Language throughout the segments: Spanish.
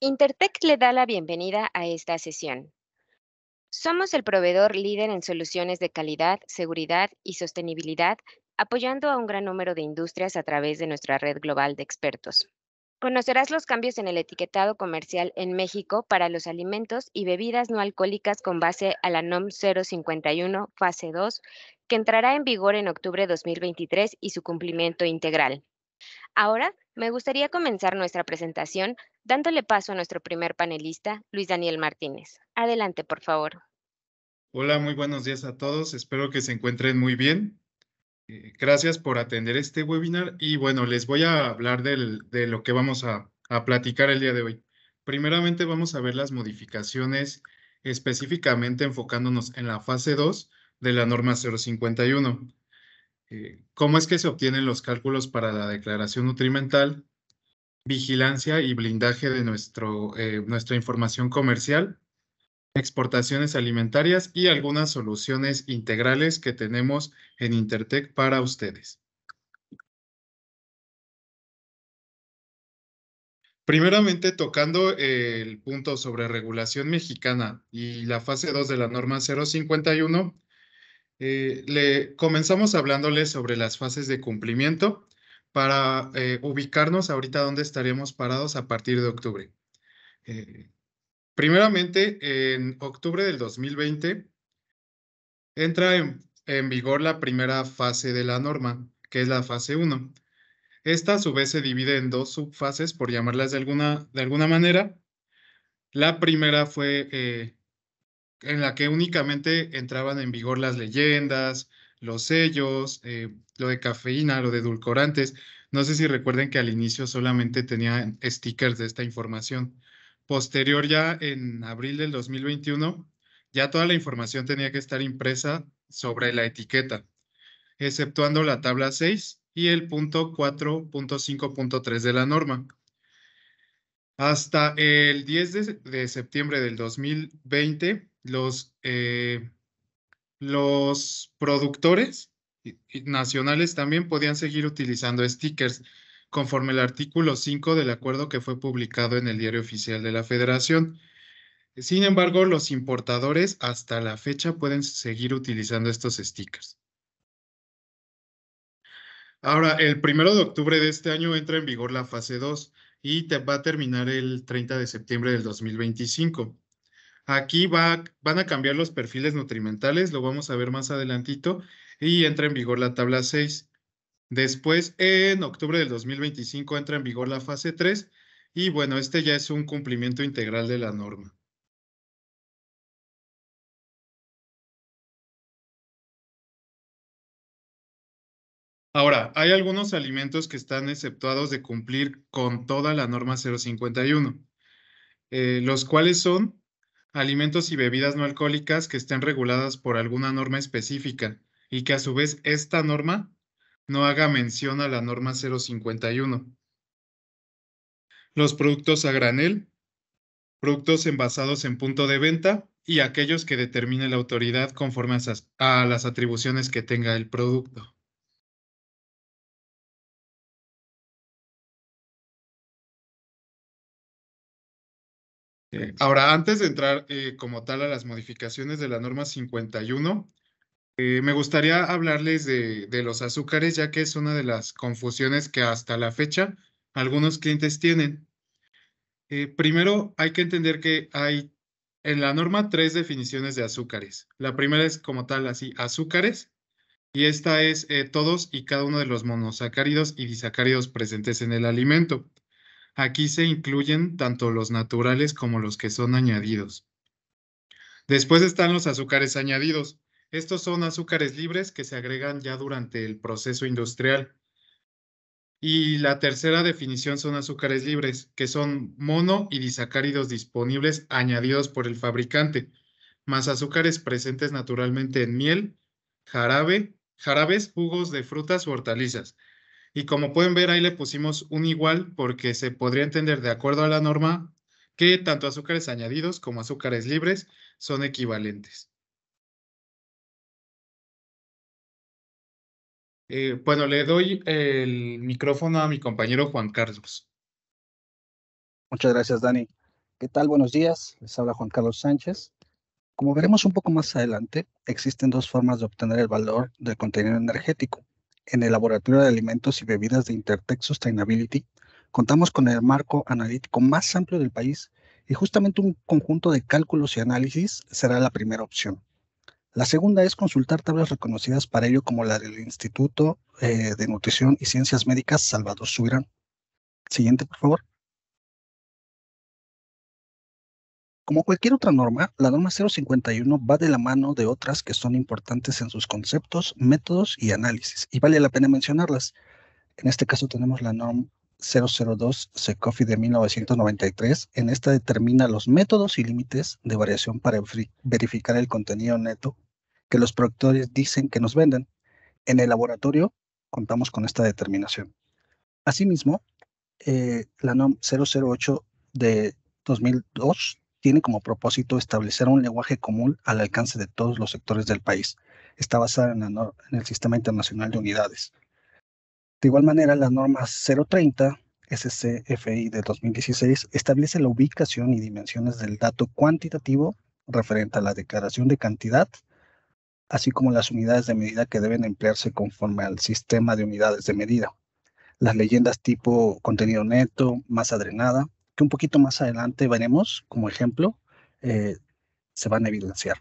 Intertech le da la bienvenida a esta sesión. Somos el proveedor líder en soluciones de calidad, seguridad y sostenibilidad, apoyando a un gran número de industrias a través de nuestra red global de expertos. Conocerás los cambios en el etiquetado comercial en México para los alimentos y bebidas no alcohólicas con base a la NOM 051 fase 2, que entrará en vigor en octubre de 2023 y su cumplimiento integral. Ahora me gustaría comenzar nuestra presentación dándole paso a nuestro primer panelista, Luis Daniel Martínez. Adelante, por favor. Hola, muy buenos días a todos. Espero que se encuentren muy bien. Eh, gracias por atender este webinar y bueno, les voy a hablar de lo que vamos a, a platicar el día de hoy. Primeramente vamos a ver las modificaciones específicamente enfocándonos en la fase 2 de la norma 051. Eh, cómo es que se obtienen los cálculos para la declaración nutrimental, vigilancia y blindaje de nuestro, eh, nuestra información comercial, exportaciones alimentarias y algunas soluciones integrales que tenemos en Intertec para ustedes. Primeramente, tocando el punto sobre regulación mexicana y la fase 2 de la norma 051, eh, le, comenzamos hablándoles sobre las fases de cumplimiento para eh, ubicarnos ahorita dónde estaremos parados a partir de octubre. Eh, primeramente, en octubre del 2020 entra en, vigor la primera fase de la norma, que es la fase 1. Esta a su vez se divide en dos subfases, por llamarlas de alguna, de alguna manera. La primera fue en la que únicamente entraban en vigor las leyendas, los sellos, eh, lo de cafeína, lo de edulcorantes. No sé si recuerden que al inicio solamente tenían stickers de esta información. Posterior ya en abril del 2021, ya toda la información tenía que estar impresa sobre la etiqueta, exceptuando la tabla 6 y el punto 4.5.3 de la norma. Hasta el 10 de septiembre del 2020 los, eh, los productores nacionales también podían seguir utilizando stickers conforme el artículo 5 del acuerdo que fue publicado en el Diario Oficial de la Federación. Sin embargo, los importadores hasta la fecha pueden seguir utilizando estos stickers. Ahora, el primero de octubre de este año entra en vigor la fase 2 y te va a terminar el 30 de septiembre del 2025. Aquí van a cambiar los perfiles nutrimentales, lo vamos a ver más adelantito, y entra en vigor la tabla 6. Después, en octubre del 2025, entra en vigor la fase 3, y bueno, este ya es un cumplimiento integral de la norma. Ahora, hay algunos alimentos que están exceptuados de cumplir con toda la norma 051, eh, los cuales son alimentos y bebidas no alcohólicas que estén reguladas por alguna norma específica y que a su vez esta norma no haga mención a la norma 051. Los productos a granel, productos envasados en punto de venta y aquellos que determine la autoridad conforme a, las atribuciones que tenga el producto. ahora, antes de entrar eh, como tal a las modificaciones de la norma 51, eh, me gustaría hablarles de, de, los azúcares, ya que es una de las confusiones que hasta la fecha algunos clientes tienen. Eh, primero, hay que entender que hay en la norma tres definiciones de azúcares. La primera es como tal, así, azúcares, y esta es todos y cada uno de los monosacáridos y disacáridos presentes en el alimento. Aquí se incluyen tanto los naturales como los que son añadidos. Después están los azúcares añadidos. Estos son azúcares libres que se agregan ya durante el proceso industrial. Y la tercera definición son azúcares libres, que son mono y disacáridos disponibles añadidos por el fabricante, más azúcares presentes naturalmente en miel, jarabe, jarabes, jugos de frutas o hortalizas. Y como pueden ver, ahí le pusimos un igual porque se podría entender de acuerdo a la norma que tanto azúcares añadidos como azúcares libres son equivalentes. Eh, bueno, le doy el micrófono a mi compañero Juan Carlos. Muchas gracias, Dani. ¿Qué tal? Buenos días. Les habla Juan Carlos Sánchez. Como veremos un poco más adelante, existen dos formas de obtener el valor del contenido energético. En el Laboratorio de Alimentos y Bebidas de Intertech Sustainability, contamos con el marco analítico más amplio del país y justamente un conjunto de cálculos y análisis será la primera opción. La segunda es consultar tablas reconocidas para ello como la del Instituto eh, de Nutrición y Ciencias Médicas Salvador Subirán. Siguiente, por favor. Como cualquier otra norma, la norma 051 va de la mano de otras que son importantes en sus conceptos, métodos y análisis, y vale la pena mencionarlas. En este caso tenemos la norma 002 SECOFI de 1993. En esta determina los métodos y límites de variación para verificar el contenido neto que los productores dicen que nos venden. En el laboratorio contamos con esta determinación. Asimismo, eh, la NOM 008 de 2002 tiene como propósito establecer un lenguaje común al alcance de todos los sectores del país. Está basada en, el Sistema Internacional de Unidades. De igual manera, la norma 030 SCFI de 2016 establece la ubicación y dimensiones del dato cuantitativo referente a la declaración de cantidad, así como las unidades de medida que deben emplearse conforme al sistema de unidades de medida. Las leyendas tipo contenido neto, masa drenada, que un poquito más adelante veremos como ejemplo, eh, se van a evidenciar.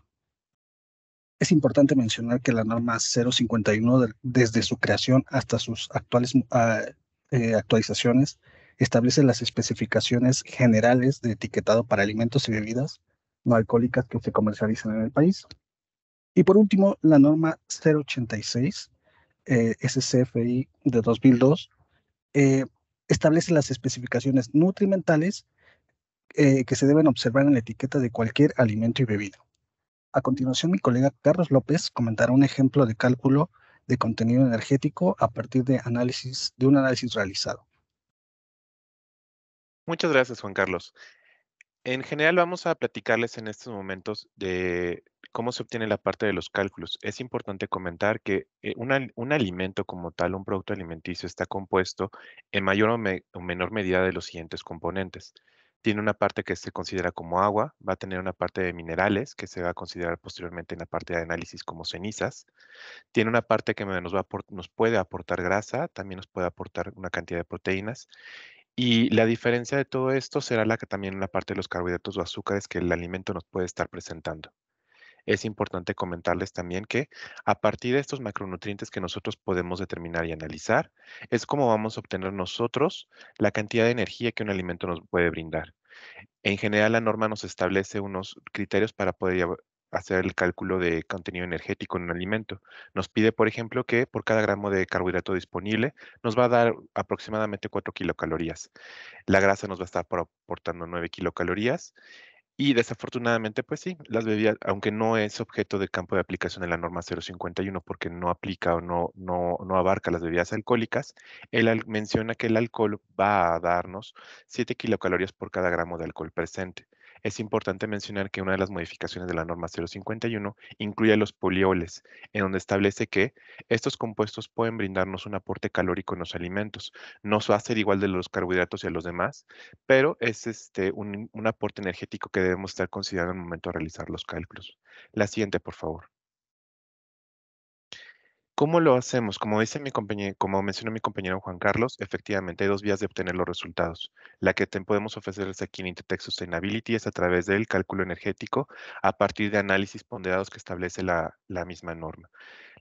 Es importante mencionar que la norma 051, desde su creación hasta sus actuales ah, eh, actualizaciones, establece las especificaciones generales de etiquetado para alimentos y bebidas no alcohólicas que se comercializan en el país. Y por último, la norma 086 eh, SCFI de 2002 establece las especificaciones nutrimentales eh, que se deben observar en la etiqueta de cualquier alimento y bebida. A continuación, mi colega Carlos López comentará un ejemplo de cálculo de contenido energético a partir de, análisis, de un análisis realizado. Muchas gracias, Juan Carlos. En general vamos a platicarles en estos momentos de cómo se obtiene la parte de los cálculos. Es importante comentar que eh, un, alimento como tal, un producto alimenticio, está compuesto en mayor o, menor medida de los siguientes componentes tiene una parte que se considera como agua, va a tener una parte de minerales que se va a considerar posteriormente en la parte de análisis como cenizas, tiene una parte que nos puede aportar grasa, también nos puede aportar una cantidad de proteínas y la diferencia de todo esto será la que también la parte de los carbohidratos o azúcares que el alimento nos puede estar presentando. Es importante comentarles también que a partir de estos macronutrientes que nosotros podemos determinar y analizar, es como vamos a obtener nosotros la cantidad de energía que un alimento nos puede brindar. En general, la norma nos establece unos criterios para poder hacer el cálculo de contenido energético en un alimento. Nos pide, por ejemplo, que por cada gramo de carbohidrato disponible nos va a dar aproximadamente 4 kilocalorías. La grasa nos va a estar aportando 9 kilocalorías. Y desafortunadamente, pues sí, las bebidas, aunque no es objeto de campo de aplicación de la norma 051 porque no aplica o no, no, abarca las bebidas alcohólicas, él menciona que el alcohol va a darnos 7 kilocalorías por cada gramo de alcohol presente. Es importante mencionar que una de las modificaciones de la norma 051 incluye los polioles, en donde establece que estos compuestos pueden brindarnos un aporte calórico en los alimentos. No a ser igual de los carbohidratos y a los demás, pero es este, un, aporte energético que debemos estar considerando el momento de realizar los cálculos. La siguiente, por favor. ¿Cómo lo hacemos? Como dice mi compañero, como mencionó mi compañero Juan Carlos, efectivamente hay dos vías de obtener los resultados. La que podemos ofrecerles aquí en Intertech Sustainability es a través del cálculo energético a partir de análisis ponderados que establece la, la misma norma.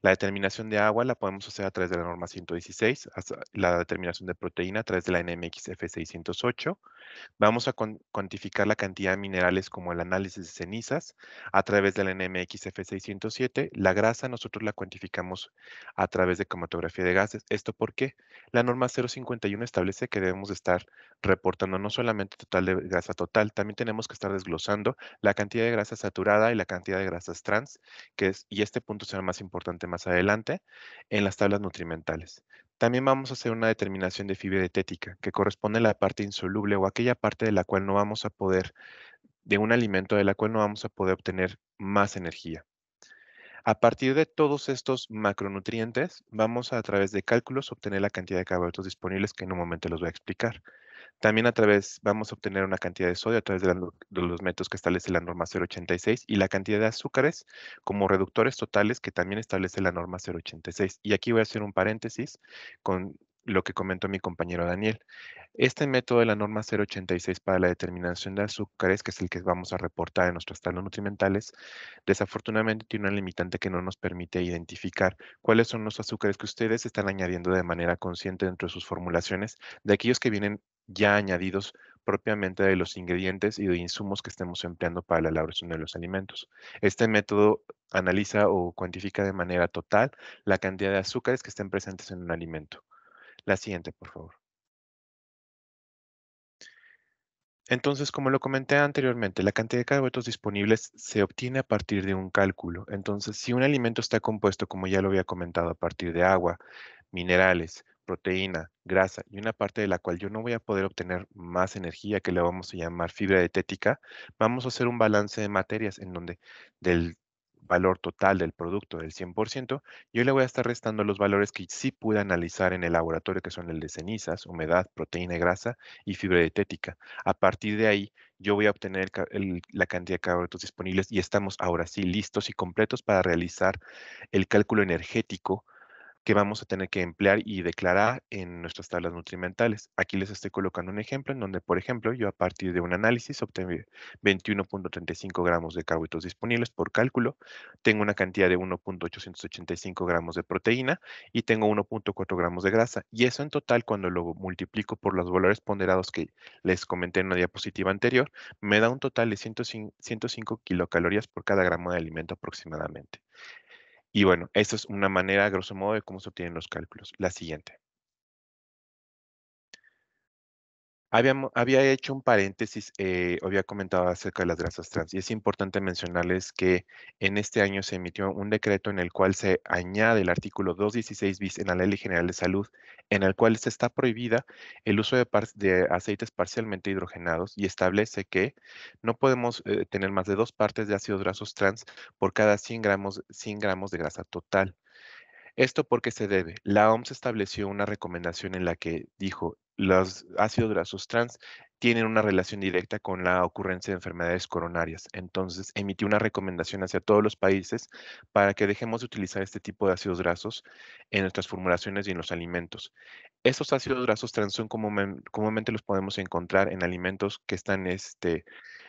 La determinación de agua la podemos hacer a través de la norma 116, la determinación de proteína a través de la nmxf 608 Vamos a cuantificar la cantidad de minerales como el análisis de cenizas a través de la nmxf 607 La grasa nosotros la cuantificamos a través de cromatografía de gases. ¿Esto porque La norma 051 establece que debemos estar reportando no solamente total de grasa total, también tenemos que estar desglosando la cantidad de grasa saturada y la cantidad de grasas trans, que es, y este punto será más importante más adelante, en las tablas nutrimentales. También vamos a hacer una determinación de fibra dietética, que corresponde a la parte insoluble o aquella parte de la cual no vamos a poder, de un alimento de la cual no vamos a poder obtener más energía. A partir de todos estos macronutrientes, vamos a, través de cálculos obtener la cantidad de carbohidratos disponibles que en un momento los voy a explicar. También a través, vamos a obtener una cantidad de sodio a través de, los métodos que establece la norma 086 y la cantidad de azúcares como reductores totales que también establece la norma 086. Y aquí voy a hacer un paréntesis con lo que comentó mi compañero Daniel. Este método de la norma 086 para la determinación de azúcares, que es el que vamos a reportar en nuestros estados nutrimentales, desafortunadamente tiene una limitante que no nos permite identificar cuáles son los azúcares que ustedes están añadiendo de manera consciente dentro de sus formulaciones, de aquellos que vienen ya añadidos propiamente de los ingredientes y de insumos que estemos empleando para la elaboración de los alimentos. Este método analiza o cuantifica de manera total la cantidad de azúcares que estén presentes en un alimento. La siguiente, por favor. Entonces, como lo comenté anteriormente, la cantidad de carbohidratos disponibles se obtiene a partir de un cálculo. Entonces, si un alimento está compuesto, como ya lo había comentado, a partir de agua, minerales, proteína, grasa y una parte de la cual yo no voy a poder obtener más energía, que la vamos a llamar fibra dietética, vamos a hacer un balance de materias en donde del valor total del producto del 100%, yo le voy a estar restando los valores que sí pude analizar en el laboratorio, que son el de cenizas, humedad, proteína y grasa y fibra dietética. A partir de ahí, yo voy a obtener la cantidad de carbohidratos disponibles y estamos ahora sí listos y completos para realizar el cálculo energético que vamos a tener que emplear y declarar en nuestras tablas nutrimentales. Aquí les estoy colocando un ejemplo en donde, por ejemplo, yo a partir de un análisis obtengo 21.35 gramos de carbohidratos disponibles por cálculo, tengo una cantidad de 1.885 gramos de proteína y tengo 1.4 gramos de grasa. Y eso en total, cuando lo multiplico por los valores ponderados que les comenté en una diapositiva anterior, me da un total de 105, kilocalorías por cada gramo de alimento aproximadamente. Y bueno, eso es una manera, grosso modo, de cómo se obtienen los cálculos. La siguiente. Había, hecho un paréntesis, eh, había comentado acerca de las grasas trans y es importante mencionarles que en este año se emitió un decreto en el cual se añade el artículo 216 bis en la Ley General de Salud, en el cual se está prohibida el uso de, aceites parcialmente hidrogenados y establece que no podemos eh, tener más de dos partes de ácidos grasos trans por cada 100 gramos, 100 gramos de grasa total. ¿Esto por qué se debe? La OMS estableció una recomendación en la que dijo, los ácidos grasos trans tienen una relación directa con la ocurrencia de enfermedades coronarias. Entonces, emití una recomendación hacia todos los países para que dejemos de utilizar este tipo de ácidos grasos en nuestras formulaciones y en los alimentos. Estos ácidos grasos trans son comúnmente los podemos encontrar en alimentos que están este,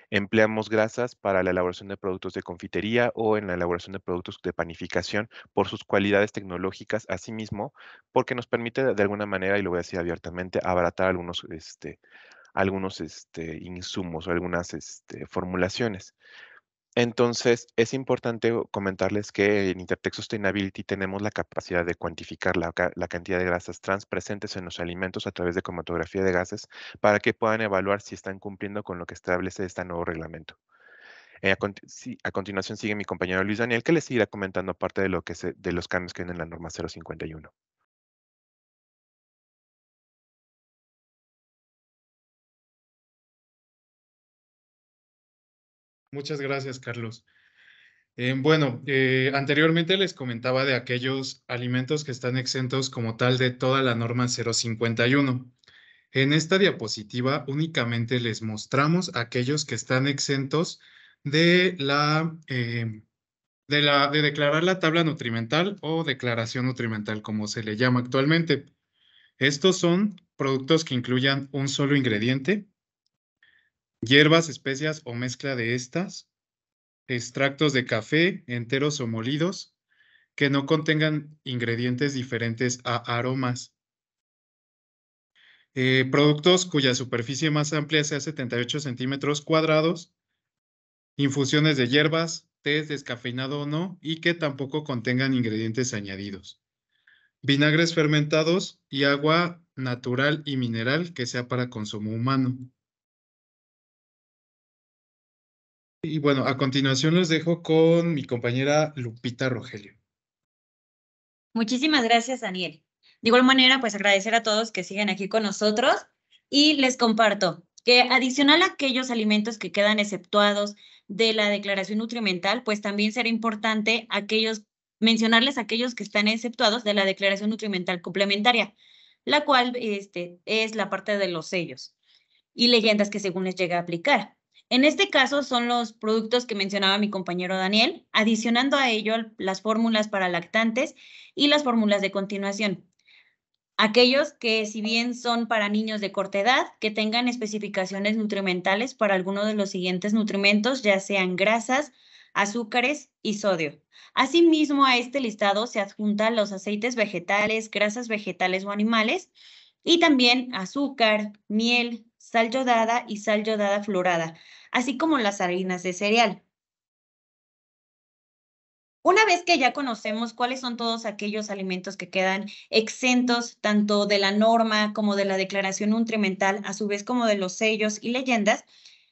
Empleamos grasas para la elaboración de productos de confitería o en la elaboración de productos de panificación por sus cualidades tecnológicas, asimismo, porque nos permite de alguna manera, y lo voy a decir abiertamente, abaratar algunos, este, algunos este, insumos o algunas este, formulaciones. Entonces, es importante comentarles que en Intertech Sustainability tenemos la capacidad de cuantificar la, cantidad de grasas trans presentes en los alimentos a través de cromatografía de gases para que puedan evaluar si están cumpliendo con lo que establece este nuevo reglamento. Eh, a, continuación sigue mi compañero Luis Daniel, que les seguirá comentando parte de, lo que de los cambios que vienen en la norma 051. Muchas gracias, Carlos. Eh, bueno, eh, anteriormente les comentaba de aquellos alimentos que están exentos como tal de toda la norma 051. En esta diapositiva únicamente les mostramos aquellos que están exentos de la, eh, de la de declarar la tabla nutrimental o declaración nutrimental, como se le llama actualmente. Estos son productos que incluyan un solo ingrediente, hierbas, especias o mezcla de estas, extractos de café enteros o molidos que no contengan ingredientes diferentes a aromas. Eh, productos cuya superficie más amplia sea 78 centímetros cuadrados, infusiones de hierbas, té descafeinado o no, y que tampoco contengan ingredientes añadidos. Vinagres fermentados y agua natural y mineral que sea para consumo humano. Y bueno, a continuación los dejo con mi compañera Lupita Rogelio. Muchísimas gracias, Daniel. De igual manera, pues agradecer a todos que siguen aquí con nosotros y les comparto que adicional a aquellos alimentos que quedan exceptuados de la declaración nutrimental, pues también será importante aquellos mencionarles aquellos que están exceptuados de la declaración nutrimental complementaria, la cual este, es la parte de los sellos y leyendas que según les llega a aplicar. En este caso son los productos que mencionaba mi compañero Daniel, adicionando a ello las fórmulas para lactantes y las fórmulas de continuación. Aquellos que si bien son para niños de corta edad, que tengan especificaciones nutrimentales para alguno de los siguientes nutrimentos, ya sean grasas, azúcares y sodio. Asimismo, a este listado se adjuntan los aceites vegetales, grasas vegetales o animales, y también azúcar, miel, sal yodada y sal yodada florada, así como las harinas de cereal. Una vez que ya conocemos cuáles son todos aquellos alimentos que quedan exentos tanto de la norma como de la declaración nutrimental, a su vez como de los sellos y leyendas,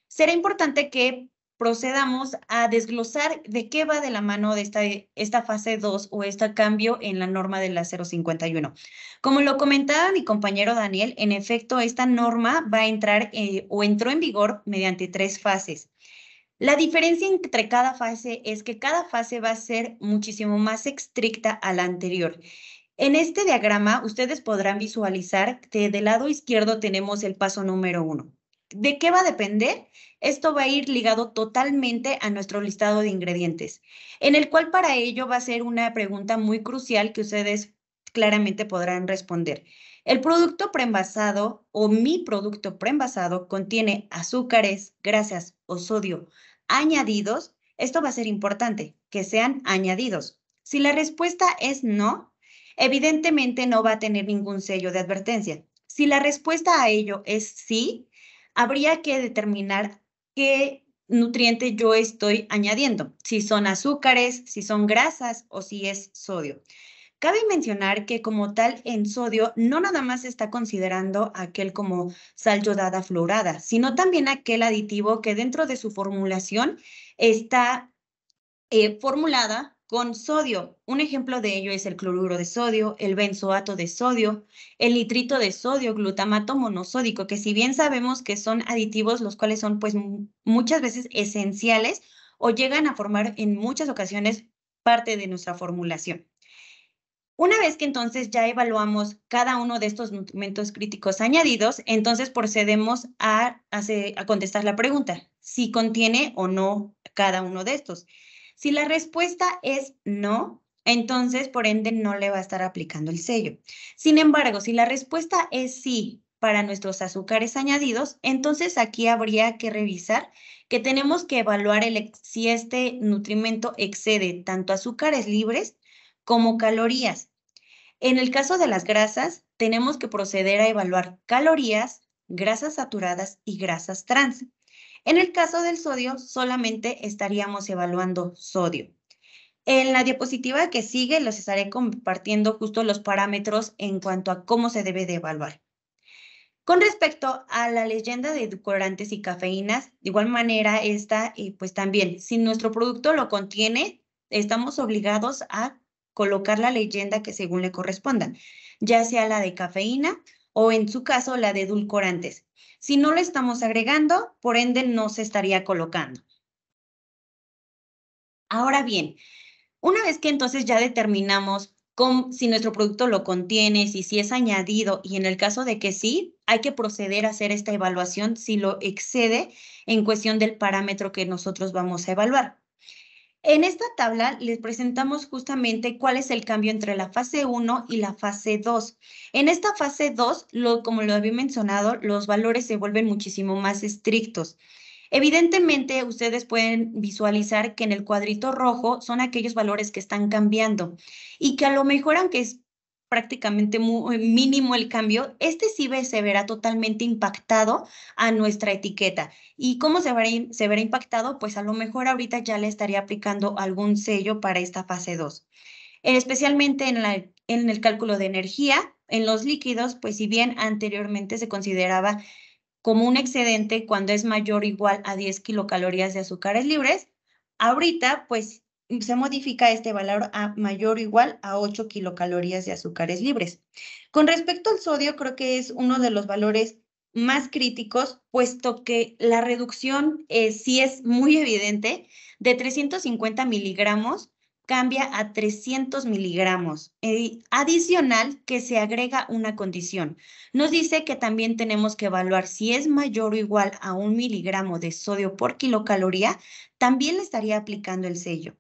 será importante que procedamos a desglosar de qué va de la mano de esta, esta fase 2 o este cambio en la norma de la 051. Como lo comentaba mi compañero Daniel, en efecto, esta norma va a entrar eh, o entró en vigor mediante tres fases. La diferencia entre cada fase es que cada fase va a ser muchísimo más estricta a la anterior. En este diagrama ustedes podrán visualizar que del lado izquierdo tenemos el paso número 1. ¿De qué va a depender? Esto va a ir ligado totalmente a nuestro listado de ingredientes, en el cual para ello va a ser una pregunta muy crucial que ustedes claramente podrán responder. El producto preenvasado o mi producto preenvasado contiene azúcares, grasas o sodio añadidos. Esto va a ser importante, que sean añadidos. Si la respuesta es no, evidentemente no va a tener ningún sello de advertencia. Si la respuesta a ello es sí, habría que determinar qué nutriente yo estoy añadiendo, si son azúcares, si son grasas o si es sodio. Cabe mencionar que como tal en sodio no nada más se está considerando aquel como sal yodada florada, sino también aquel aditivo que dentro de su formulación está eh, formulada con sodio. Un ejemplo de ello es el cloruro de sodio, el benzoato de sodio, el nitrito de sodio, glutamato monosódico, que si bien sabemos que son aditivos los cuales son pues muchas veces esenciales o llegan a formar en muchas ocasiones parte de nuestra formulación. Una vez que entonces ya evaluamos cada uno de estos nutrientes críticos añadidos, entonces procedemos a, a contestar la pregunta, si contiene o no cada uno de estos. Si la respuesta es no, entonces por ende no le va a estar aplicando el sello. Sin embargo, si la respuesta es sí para nuestros azúcares añadidos, entonces aquí habría que revisar que tenemos que evaluar si este nutrimento excede tanto azúcares libres como calorías. En el caso de las grasas, tenemos que proceder a evaluar calorías, grasas saturadas y grasas trans. En el caso del sodio, solamente estaríamos evaluando sodio. En la diapositiva que sigue los estaré compartiendo justo los parámetros en cuanto a cómo se debe de evaluar. Con respecto a la leyenda de edulcorantes y cafeínas, de igual manera esta, pues también, si nuestro producto lo contiene, estamos obligados a colocar la leyenda que según le correspondan, ya sea la de cafeína o en su caso la de edulcorantes. Si no lo estamos agregando, por ende no se estaría colocando. Ahora bien, una vez que entonces ya determinamos si nuestro producto lo contiene, si, si es añadido y en el caso de que sí, hay que proceder a hacer esta evaluación si lo excede en cuestión del parámetro que nosotros vamos a evaluar. En esta tabla les presentamos justamente cuál es el cambio entre la fase 1 y la fase 2. En esta fase 2, como lo había mencionado, los valores se vuelven muchísimo más estrictos. Evidentemente, ustedes pueden visualizar que en el cuadrito rojo son aquellos valores que están cambiando y que a lo mejor, aunque prácticamente eh, mínimo el cambio, este sí se verá totalmente impactado a nuestra etiqueta. ¿Y cómo se verá, impactado? Pues a lo mejor ahorita ya le estaría aplicando algún sello para esta fase 2. Especialmente en, la, en el cálculo de energía, en los líquidos, pues si bien anteriormente se consideraba como un excedente cuando es mayor o igual a 10 kilocalorías de azúcares libres, ahorita pues Mm, se modifica este valor a mayor o igual a 8 kilocalorías de azúcares libres. Con respecto al sodio, creo que es uno de los valores más críticos, puesto que la reducción eh, sí es muy evidente, de 350 miligramos cambia a 300 miligramos. Eh, adicional que se agrega una condición. Nos dice que también tenemos que evaluar si es mayor o igual a un miligramo de sodio por kilocaloría, también le estaría aplicando el sello.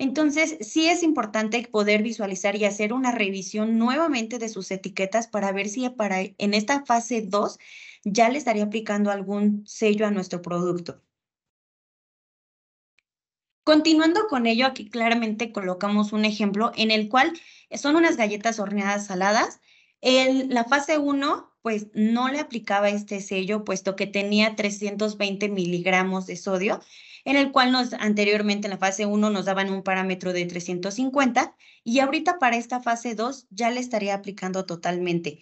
Entonces, sí es importante poder visualizar y hacer una revisión nuevamente de sus etiquetas para ver si en esta fase 2 ya le estaría aplicando algún sello a nuestro producto. Continuando con ello, aquí claramente colocamos un ejemplo en el cual son unas galletas horneadas saladas. En la fase 1, pues no le aplicaba este sello, puesto que tenía 320 miligramos de sodio en el cual nos anteriormente en la fase 1 nos daban un parámetro de 350 y ahorita para esta fase 2 ya le estaría aplicando totalmente.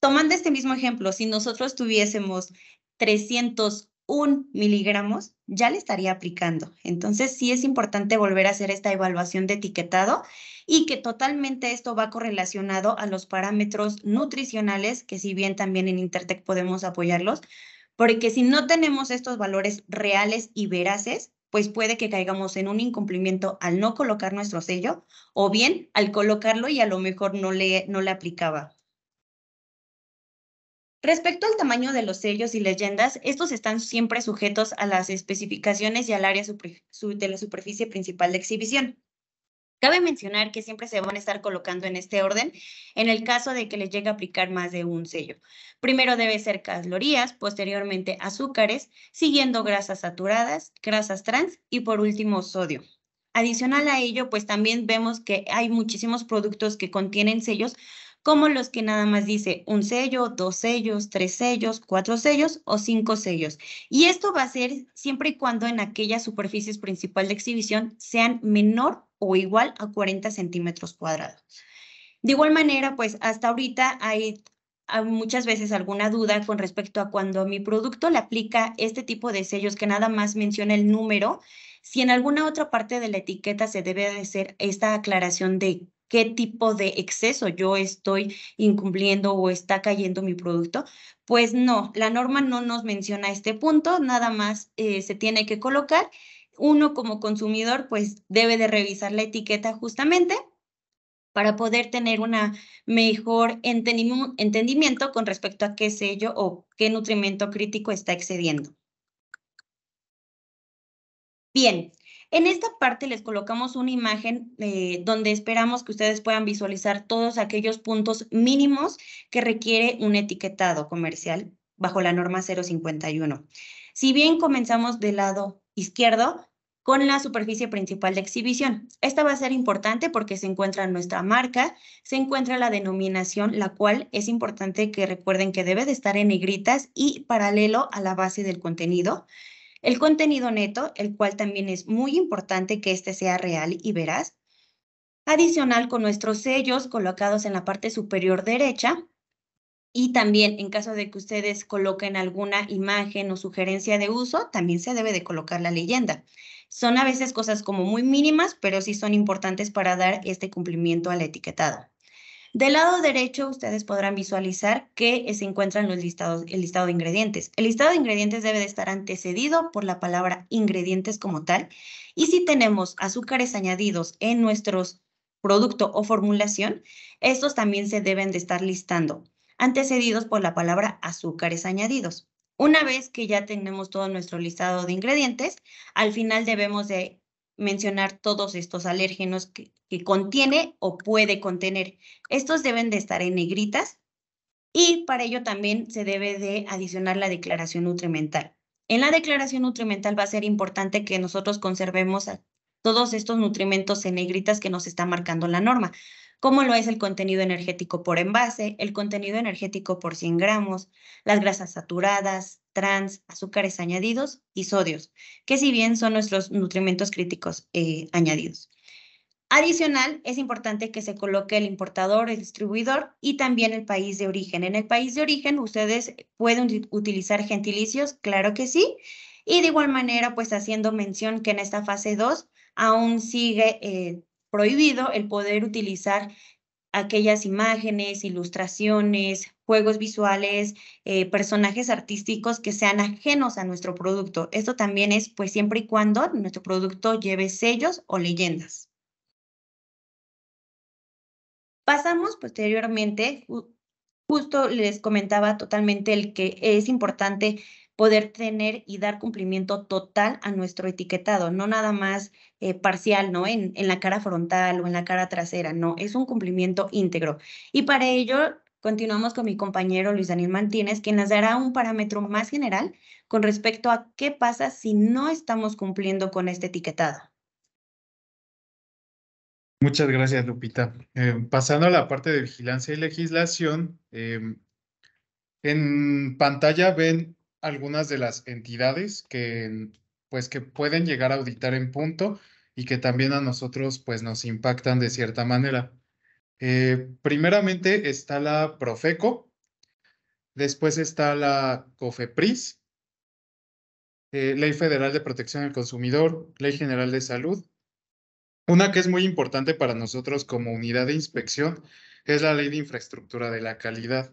Tomando este mismo ejemplo, si nosotros tuviésemos 301 miligramos, ya le estaría aplicando. Entonces sí es importante volver a hacer esta evaluación de etiquetado y que totalmente esto va correlacionado a los parámetros nutricionales, que si bien también en Intertec podemos apoyarlos, porque si no tenemos estos valores reales y veraces, pues puede que caigamos en un incumplimiento al no colocar nuestro sello o bien al colocarlo y a lo mejor no le, no le aplicaba. Respecto al tamaño de los sellos y leyendas, estos están siempre sujetos a las especificaciones y al área de la superficie principal de exhibición. Cabe mencionar que siempre se van a estar colocando en este orden en el caso de que les llegue a aplicar más de un sello. Primero debe ser calorías, posteriormente azúcares, siguiendo grasas saturadas, grasas trans y por último sodio. Adicional a ello, pues también vemos que hay muchísimos productos que contienen sellos, como los que nada más dice un sello, dos sellos, tres sellos, cuatro sellos o cinco sellos. Y esto va a ser siempre y cuando en aquellas superficies principal de exhibición sean menor o igual a 40 centímetros cuadrados. De igual manera, pues hasta ahorita hay, muchas veces alguna duda con respecto a cuando mi producto le aplica este tipo de sellos que nada más menciona el número, si en alguna otra parte de la etiqueta se debe de hacer esta aclaración de qué tipo de exceso yo estoy incumpliendo o está cayendo mi producto, pues no, la norma no nos menciona este punto, nada más eh, se tiene que colocar uno como consumidor pues debe de revisar la etiqueta justamente para poder tener una mejor entendimiento con respecto a qué sello o qué nutrimento crítico está excediendo. Bien, en esta parte les colocamos una imagen eh, donde esperamos que ustedes puedan visualizar todos aquellos puntos mínimos que requiere un etiquetado comercial bajo la norma 051. Si bien comenzamos del lado izquierdo, con la superficie principal de exhibición. Esta va a ser importante porque se encuentra nuestra marca, se encuentra la denominación, la cual es importante que recuerden que debe de estar en negritas y paralelo a la base del contenido. El contenido neto, el cual también es muy importante que este sea real y veraz. Adicional con nuestros sellos colocados en la parte superior derecha, y también en caso de que ustedes coloquen alguna imagen o sugerencia de uso, también se debe de colocar la leyenda. Son a veces cosas como muy mínimas, pero sí son importantes para dar este cumplimiento al etiquetado. Del lado derecho, ustedes podrán visualizar que se encuentran los listados, el listado de ingredientes. El listado de ingredientes debe de estar antecedido por la palabra ingredientes como tal. Y si tenemos azúcares añadidos en nuestro producto o formulación, estos también se deben de estar listando, antecedidos por la palabra azúcares añadidos. Una vez que ya tenemos todo nuestro listado de ingredientes, al final debemos de mencionar todos estos alérgenos que, contiene o puede contener. Estos deben de estar en negritas y para ello también se debe de adicionar la declaración nutrimental. En la declaración nutrimental va a ser importante que nosotros conservemos todos estos nutrimentos en negritas que nos está marcando la norma, como lo es el contenido energético por envase, el contenido energético por 100 gramos, las grasas saturadas, trans, azúcares añadidos y sodios, que si bien son nuestros nutrimentos críticos eh, añadidos. Adicional, es importante que se coloque el importador, el distribuidor y también el país de origen. En el país de origen, ustedes pueden utilizar gentilicios, claro que sí. Y de igual manera, pues haciendo mención que en esta fase 2 aún sigue eh, prohibido el poder utilizar aquellas imágenes, ilustraciones, juegos visuales, eh, personajes artísticos que sean ajenos a nuestro producto. Esto también es, pues, siempre y cuando nuestro producto lleve sellos o leyendas. Pasamos posteriormente, justo les comentaba totalmente el que es importante poder tener y dar cumplimiento total a nuestro etiquetado, no nada más eh, parcial, ¿no? En, en la cara frontal o en la cara trasera, no, es un cumplimiento íntegro. Y para ello, continuamos con mi compañero Luis Daniel Mantínez, quien nos dará un parámetro más general con respecto a qué pasa si no estamos cumpliendo con este etiquetado. Muchas gracias, Lupita. Eh, pasando a la parte de vigilancia y legislación, eh, en pantalla ven algunas de las entidades que, pues, que pueden llegar a auditar en punto y que también a nosotros pues, nos impactan de cierta manera. Eh, primeramente está la Profeco, después está la COFEPRIS, eh, Ley Federal de Protección del Consumidor, Ley General de Salud. Una que es muy importante para nosotros como unidad de inspección es la Ley de Infraestructura de la Calidad.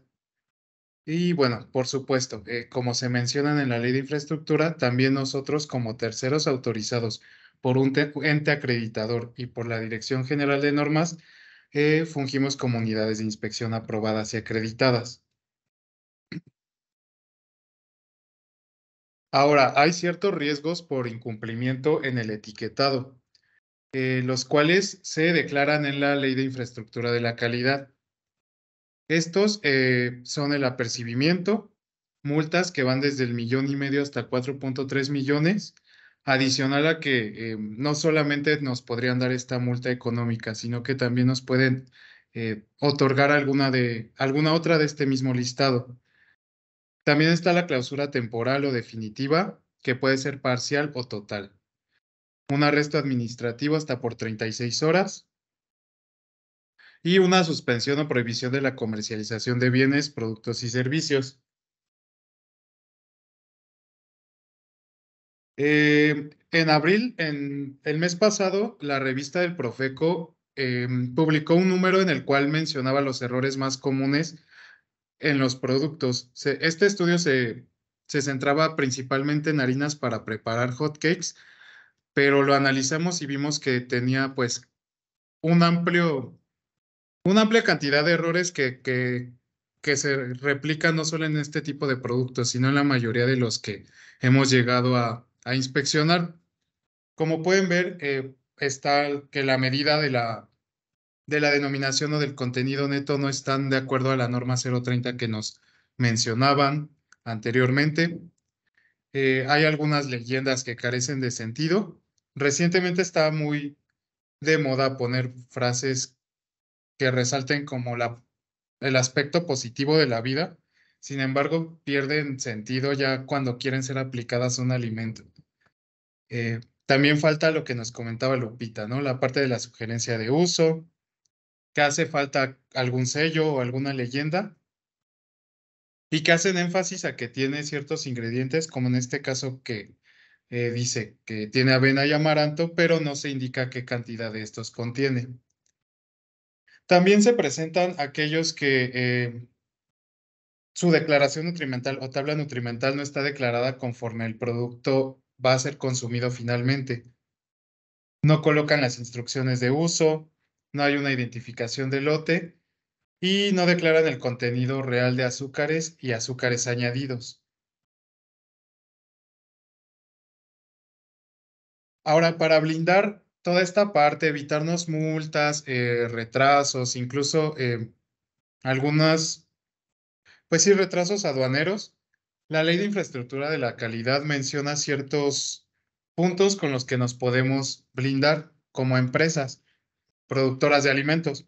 Y bueno, por supuesto, eh, como se mencionan en la ley de infraestructura, también nosotros como terceros autorizados por un ente acreditador y por la Dirección General de Normas, eh, fungimos como unidades de inspección aprobadas y acreditadas. Ahora, hay ciertos riesgos por incumplimiento en el etiquetado, eh, los cuales se declaran en la Ley de Infraestructura de la Calidad. Estos eh, son el apercibimiento, multas que van desde el millón y medio hasta 4.3 millones, adicional a que eh, no solamente nos podrían dar esta multa económica, sino que también nos pueden eh, otorgar alguna, de, alguna otra de este mismo listado. También está la clausura temporal o definitiva, que puede ser parcial o total. Un arresto administrativo hasta por 36 horas, y una suspensión o prohibición de la comercialización de bienes, productos y servicios. Eh, en abril, en el mes pasado, la revista del Profeco em, publicó un número en el cual mencionaba los errores más comunes en los productos. este estudio se, se, centraba principalmente en harinas para preparar hotcakes, pero lo analizamos y vimos que tenía pues un amplio una amplia cantidad de errores que, que, se replican no solo en este tipo de productos, sino en la mayoría de los que hemos llegado a, inspeccionar. Como pueden ver, eh, está que la medida de la, de la denominación o del contenido neto no están de acuerdo a la norma 030 que nos mencionaban anteriormente. Eh, hay algunas leyendas que carecen de sentido. Recientemente está muy de moda poner frases que resalten como la, el aspecto positivo de la vida, sin embargo, pierden sentido ya cuando quieren ser aplicadas a un alimento. Eh, también falta lo que nos comentaba Lupita, ¿no? La parte de la sugerencia de uso, que hace falta algún sello o alguna leyenda, y que hacen énfasis a que tiene ciertos ingredientes, como en este caso que eh, dice que tiene avena y amaranto, pero no se indica qué cantidad de estos contiene. También se presentan aquellos que eh, su declaración nutrimental o tabla nutrimental no está declarada conforme el producto va a ser consumido finalmente. No colocan las instrucciones de uso, no hay una identificación del lote y no declaran el contenido real de azúcares y azúcares añadidos. Ahora, para blindar toda esta parte, evitarnos multas, eh, retrasos, incluso eh, algunas, pues sí, retrasos aduaneros. La ley de infraestructura de la calidad menciona ciertos puntos con los que nos podemos blindar como empresas productoras de alimentos.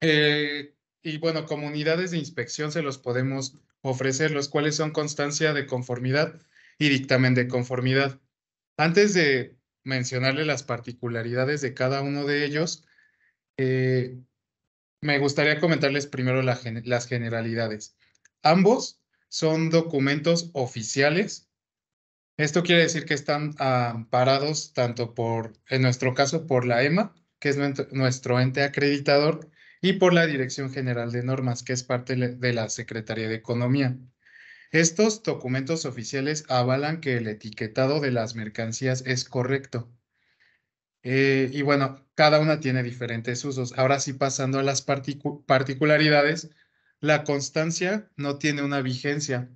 Eh, y bueno, comunidades de inspección se los podemos ofrecer, los cuales son constancia de conformidad y dictamen de conformidad. Antes de mencionarle las particularidades de cada uno de ellos, eh, me gustaría comentarles primero las generalidades. Ambos son documentos oficiales. Esto quiere decir que están amparados tanto por, en nuestro caso, por la EMA, que es nuestro ente acreditador, y por la Dirección General de Normas, que es parte de la Secretaría de Economía. Estos documentos oficiales avalan que el etiquetado de las mercancías es correcto. Eh, y bueno, cada una tiene diferentes usos. Ahora sí, pasando a las particularidades, la constancia no tiene una vigencia,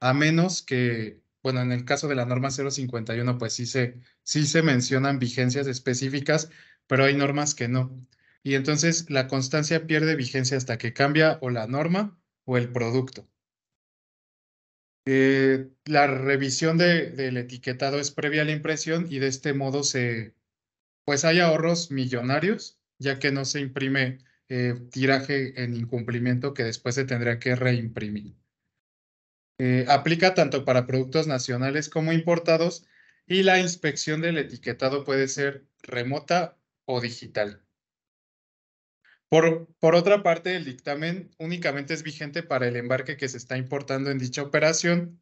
a menos que, bueno, en el caso de la norma 051, pues sí se, sí se mencionan vigencias específicas, pero hay normas que no. Y entonces la constancia pierde vigencia hasta que cambia o la norma o el producto. Eh, la revisión del etiquetado es previa a la impresión y de este modo se, pues hay ahorros millonarios, ya que no se imprime eh, tiraje en incumplimiento que después se tendría que reimprimir. Eh, aplica tanto para productos nacionales como importados y la inspección del etiquetado puede ser remota o digital. Por, otra parte, el dictamen únicamente es vigente para el embarque que se está importando en dicha operación.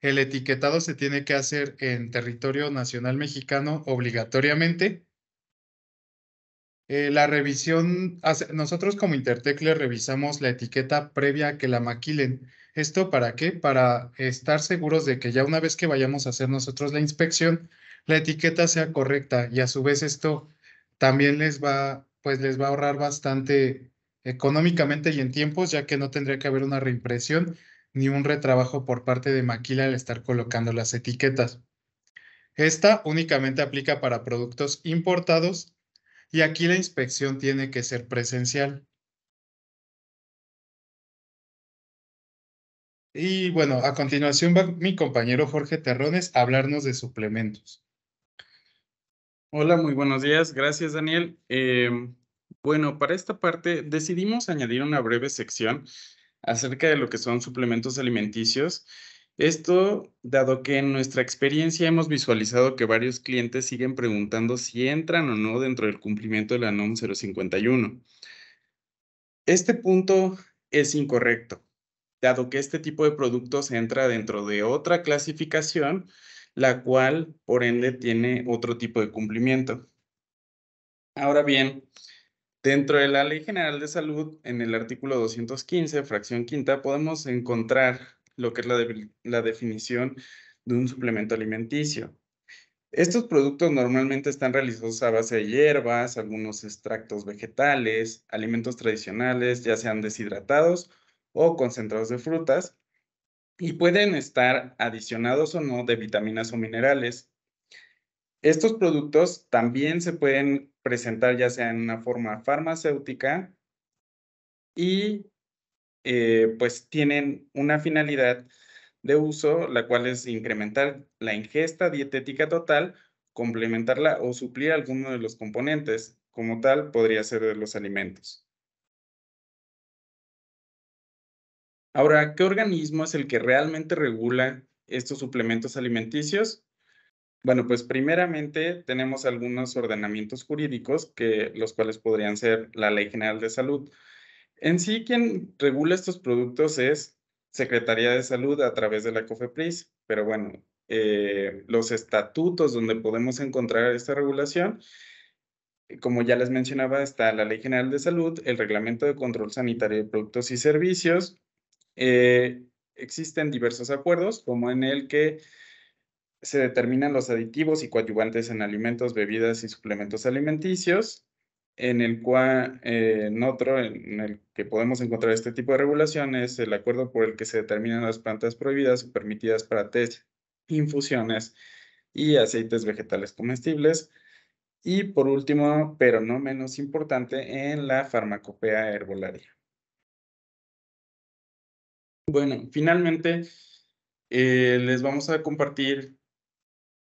El etiquetado se tiene que hacer en territorio nacional mexicano obligatoriamente. Eh, la revisión, nosotros como Intertec le revisamos la etiqueta previa a que la maquilen. ¿Esto para qué? Para estar seguros de que ya una vez que vayamos a hacer nosotros la inspección, la etiqueta sea correcta y a su vez esto también les va pues les va a ahorrar bastante económicamente y en tiempos, ya que no tendría que haber una reimpresión ni un retrabajo por parte de Maquila al estar colocando las etiquetas. Esta únicamente aplica para productos importados y aquí la inspección tiene que ser presencial. Y bueno, a continuación va mi compañero Jorge Terrones a hablarnos de suplementos. Hola, muy buenos días. Gracias, Daniel. Em, bueno, para esta parte decidimos añadir una breve sección acerca de lo que son suplementos alimenticios. Esto dado que en nuestra experiencia hemos visualizado que varios clientes siguen preguntando si entran o no dentro del cumplimiento de la NOM 051. Este punto es incorrecto, dado que este tipo de productos entra dentro de otra clasificación la cual por ende tiene otro tipo de cumplimiento. Ahora bien, dentro de la Ley General de Salud, en el artículo 215, fracción quinta, podemos encontrar lo que es la, la definición de un suplemento alimenticio. Estos productos normalmente están realizados a base de hierbas, algunos extractos vegetales, alimentos tradicionales, ya sean deshidratados o concentrados de frutas, y pueden estar adicionados o no de vitaminas o minerales. Estos productos también se pueden presentar ya sea en una forma farmacéutica y eh, pues tienen una finalidad de uso, la cual es incrementar la ingesta dietética total, complementarla o suplir alguno de los componentes, como tal podría ser de los alimentos. Ahora, ¿qué organismo es el que realmente regula estos suplementos alimenticios? Bueno, pues primeramente tenemos algunos ordenamientos jurídicos que los cuales podrían ser la Ley General de Salud. En sí, quien regula estos productos es Secretaría de Salud a través de la COFEPRIS, pero bueno, eh, los estatutos donde podemos encontrar esta regulación como ya les mencionaba, está la Ley General de Salud, el Reglamento de Control Sanitario de Productos y Servicios, eh, existen diversos acuerdos, como en el que se determinan los aditivos y coadyuvantes en alimentos, bebidas y suplementos alimenticios, en el cual, eh, en otro, en el que podemos encontrar este tipo de regulaciones, el acuerdo por el que se determinan las plantas prohibidas y permitidas para test, infusiones y aceites vegetales comestibles. Y por último, pero no menos importante, en la farmacopea herbolaria. Bueno, finalmente eh, les vamos a compartir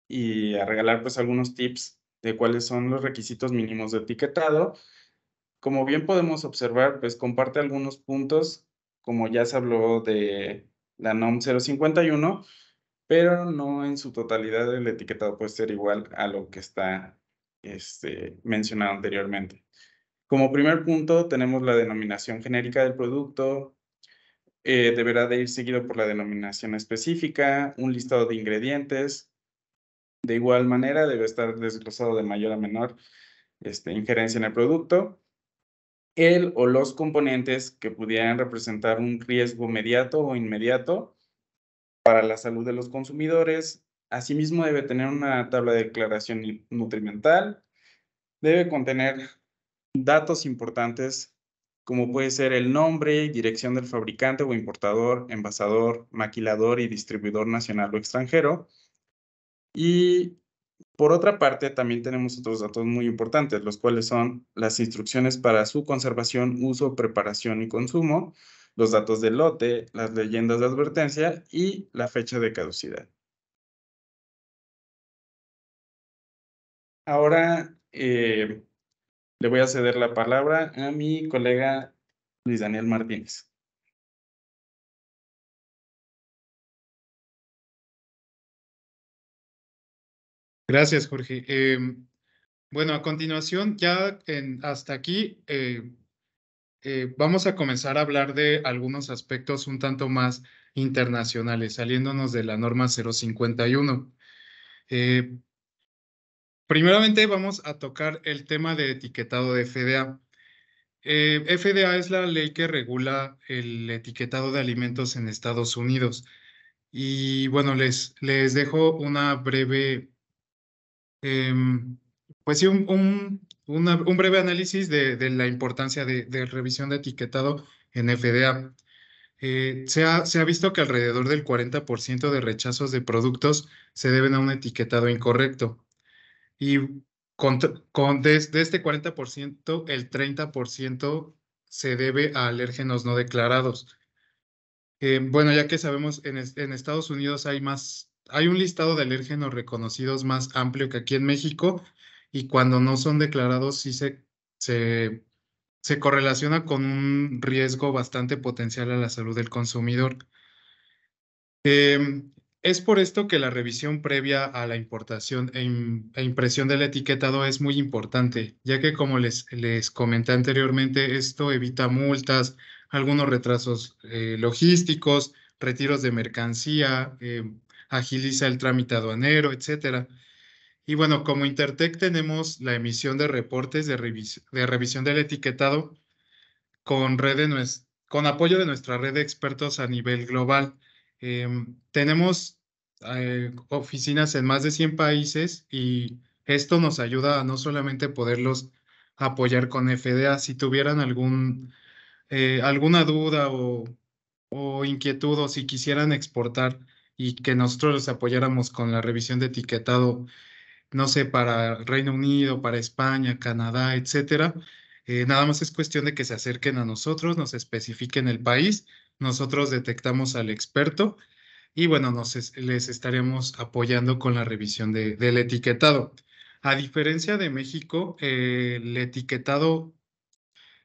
y a regalar pues algunos tips de cuáles son los requisitos mínimos de etiquetado. Como bien podemos observar, pues comparte algunos puntos, como ya se habló de la NOM 051, pero no en su totalidad el etiquetado puede ser igual a lo que está este, mencionado anteriormente. Como primer punto tenemos la denominación genérica del producto, eh, deberá de ir seguido por la denominación específica, un listado de ingredientes. De igual manera, debe estar desglosado de mayor a menor este, injerencia en el producto. El o los componentes que pudieran representar un riesgo mediato o inmediato para la salud de los consumidores. Asimismo, debe tener una tabla de declaración nutrimental. Debe contener datos importantes como puede ser el nombre, dirección del fabricante o importador, envasador, maquilador y distribuidor nacional o extranjero. Y por otra parte, también tenemos otros datos muy importantes, los cuales son las instrucciones para su conservación, uso, preparación y consumo, los datos del lote, las leyendas de advertencia y la fecha de caducidad. Ahora, eh, le voy a ceder la palabra a mi colega Luis Daniel Martínez. Gracias, Jorge. Em, bueno, a continuación, ya hasta aquí, eh, eh, vamos a comenzar a hablar de algunos aspectos un tanto más internacionales, saliéndonos de la norma 051. Primeramente vamos a tocar el tema de etiquetado de FDA. Eh, FDA es la ley que regula el etiquetado de alimentos en Estados Unidos. Y bueno, les, les dejo una breve, em, pues un, un, breve análisis de, la importancia de, revisión de etiquetado en FDA. Eh, se, ha, se ha visto que alrededor del 40% de rechazos de productos se deben a un etiquetado incorrecto. Y con, de, este 40%, el 30% se debe a alérgenos no declarados. Eh, bueno, ya que sabemos, en, en Estados Unidos hay más, hay un listado de alérgenos reconocidos más amplio que aquí en México y cuando no son declarados sí se, se, se correlaciona con un riesgo bastante potencial a la salud del consumidor. Eh, es por esto que la revisión previa a la importación e, e impresión del etiquetado es muy importante, ya que como les, comenté anteriormente, esto evita multas, algunos retrasos eh, logísticos, retiros de mercancía, eh, agiliza el trámite aduanero, etc. Y bueno, como Intertec tenemos la emisión de reportes de, revisión del etiquetado con, red con apoyo de nuestra red de expertos a nivel global Em, tenemos eh, oficinas en más de 100 países y esto nos ayuda a no solamente poderlos apoyar con FDA, si tuvieran algún, eh, alguna duda o, inquietud o si quisieran exportar y que nosotros los apoyáramos con la revisión de etiquetado, no sé, para Reino Unido, para España, Canadá, etcétera, eh, nada más es cuestión de que se acerquen a nosotros, nos especifiquen el país nosotros detectamos al experto y bueno, nos les estaremos apoyando con la revisión del etiquetado. A diferencia de México, eh, el etiquetado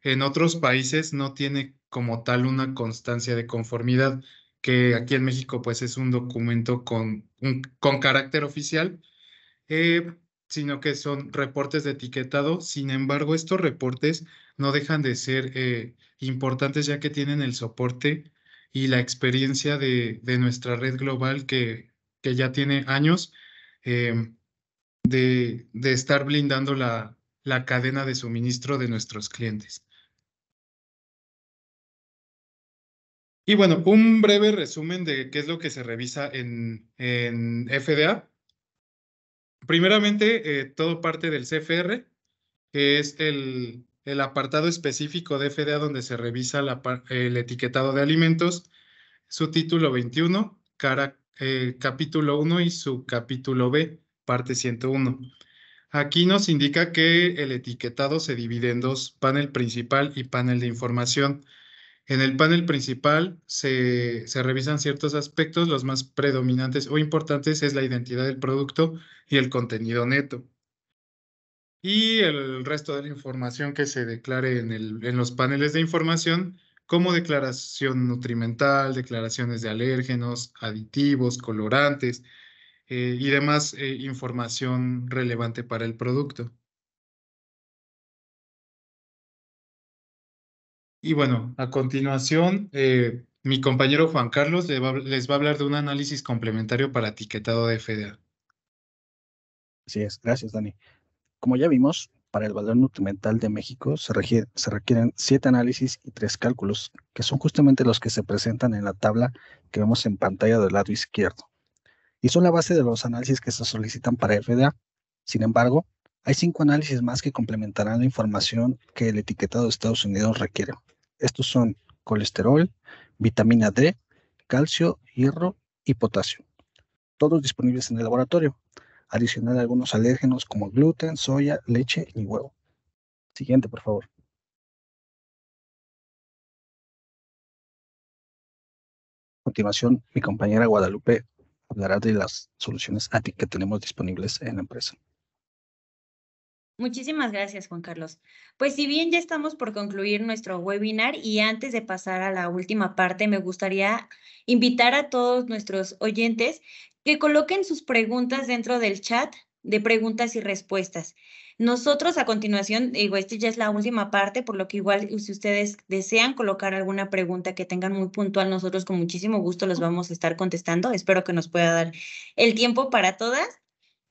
en otros países no tiene como tal una constancia de conformidad, que aquí en México pues es un documento con, con carácter oficial. Eh, sino que son reportes de etiquetado. Sin embargo, estos reportes no dejan de ser eh, importantes ya que tienen el soporte y la experiencia de, nuestra red global que, que ya tiene años em, de, estar blindando la, la cadena de suministro de nuestros clientes. Y bueno, un breve resumen de qué es lo que se revisa en, en FDA. Primeramente, eh, todo parte del CFR, que es el, apartado específico de FDA donde se revisa el etiquetado de alimentos, su título 21, eh, capítulo 1 y su capítulo B, parte 101. Aquí nos indica que el etiquetado se divide en dos, panel principal y panel de información. En el panel principal se, revisan ciertos aspectos, los más predominantes o importantes es la identidad del producto y el contenido neto. Y el resto de la información que se declare en, los paneles de información, como declaración nutrimental, declaraciones de alérgenos, aditivos, colorantes eh, y demás eh, información relevante para el producto. Y bueno, a continuación, eh, mi compañero Juan Carlos les va, a hablar de un análisis complementario para etiquetado de FDA. Así es, gracias Dani. Como ya vimos, para el valor nutrimental de México se, requieren siete análisis y tres cálculos, que son justamente los que se presentan en la tabla que vemos en pantalla del lado izquierdo. Y son la base de los análisis que se solicitan para FDA. Sin embargo, hay cinco análisis más que complementarán la información que el etiquetado de Estados Unidos requiere. Estos son colesterol, vitamina D, calcio, hierro y potasio. Todos disponibles en el laboratorio. Adicional algunos alérgenos como gluten, soya, leche y huevo. Siguiente, por favor. A continuación, mi compañera Guadalupe hablará de las soluciones ATIC que tenemos disponibles en la empresa. Muchísimas gracias, Juan Carlos. Pues si bien ya estamos por concluir nuestro webinar y antes de pasar a la última parte, me gustaría invitar a todos nuestros oyentes que coloquen sus preguntas dentro del chat de preguntas y respuestas. Nosotros a continuación, digo, esta ya es la última parte, por lo que igual si ustedes desean colocar alguna pregunta que tengan muy puntual, nosotros con muchísimo gusto los vamos a estar contestando. Espero que nos pueda dar el tiempo para todas.